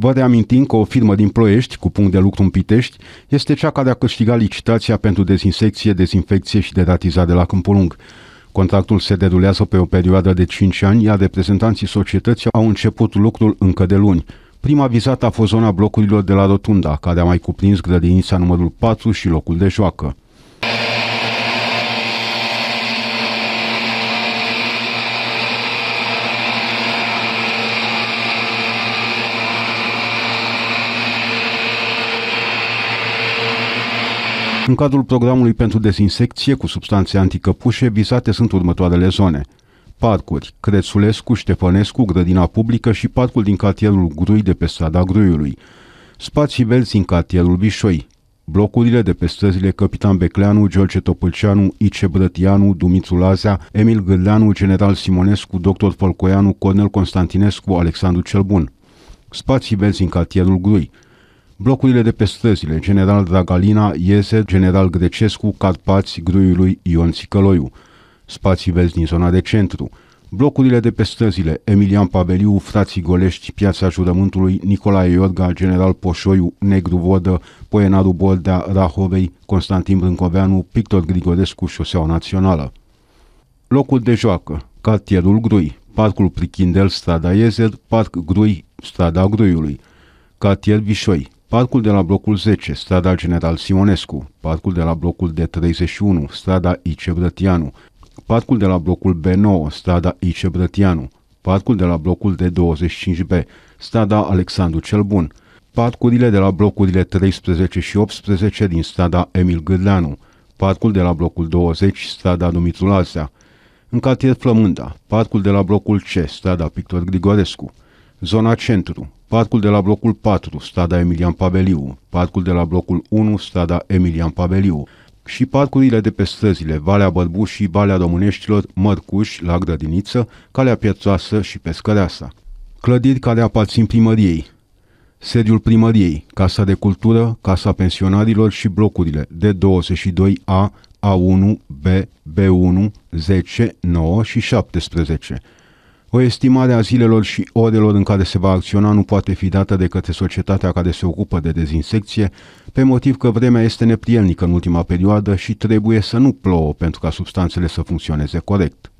Vă reamintim că o firmă din Ploiești, cu punct de lucru în Pitești, este cea care a câștigat licitația pentru dezinsecție, dezinfecție și deratizare la Lung. Contractul se derulează pe o perioadă de 5 ani, iar reprezentanții societății au început lucrul încă de luni. Prima vizată a fost zona blocurilor de la Rotunda, care a mai cuprins grădinița numărul 4 și locul de joacă. În cadrul programului pentru dezinsecție cu substanțe anticăpușe, vizate sunt următoarele zone. Parcuri, Crețulescu, Ștefănescu, Grădina Publică și parcul din cartierul Grui de pe strada Gruiului. Spații verzi în cartierul Bișoi. blocurile de pe străzile Capitan Becleanu, George Topâlceanu, Ice Brătianu, Dumitru Lazea, Emil Gârleanu, General Simonescu, Dr. Folcoianu, Cornel Constantinescu, Alexandru cel Bun. Spații verzi în cartierul Grui. Blocurile de pe străzile General Dragalina, Iese, General Grecescu, Carpați, Gruiului, Ion Țicăloiu. Spații vezi din zona de centru. Blocurile de pe străzile Emilian Pabeliu, Frații Golești, Piața Jurământului, Nicolae Iorga, General Poșoiu, Negru Vodă, Poenaru Bordea, Rahovei, Constantin Brâncoveanu, Pictor Grigorescu, Șoseaua Națională. Locul de joacă, cartierul Grui, Parcul Prichindel, strada Iezer, Parc Grui, strada Gruiului, cartier Vișoi, Parcul de la blocul 10, strada General Simonescu, parcul de la blocul de 31, strada I.C. Brătianu, parcul de la blocul B9, strada I.C. Brătianu, parcul de la blocul de 25B, strada Alexandru cel Bun, parcurile de la blocurile 13 și 18 din strada Emil Gârleanu, parcul de la blocul 20, strada Dumitru Lazea, în cartier Flămânda, parcul de la blocul C, strada Pictor Grigorescu, zona centru, Parcul de la blocul 4, strada Emilian Pabeliu, parcul de la blocul 1, strada Emilian Pabeliu și parcurile de pe străzile Valea Bărbuș și Valea Româneștilor, Mărcuș, la Grădiniță, Calea Piațoasă și Pescăreasa. Clădiri care aparțin primăriei, sediul primăriei, Casa de Cultură, Casa Pensionarilor și blocurile de 22 a A1, B, B1, 10, 9 și 17. O estimare a zilelor și orelor în care se va acționa nu poate fi dată de către societatea care se ocupă de dezinsecție, pe motiv că vremea este neprielnică în ultima perioadă și trebuie să nu plouă pentru ca substanțele să funcționeze corect.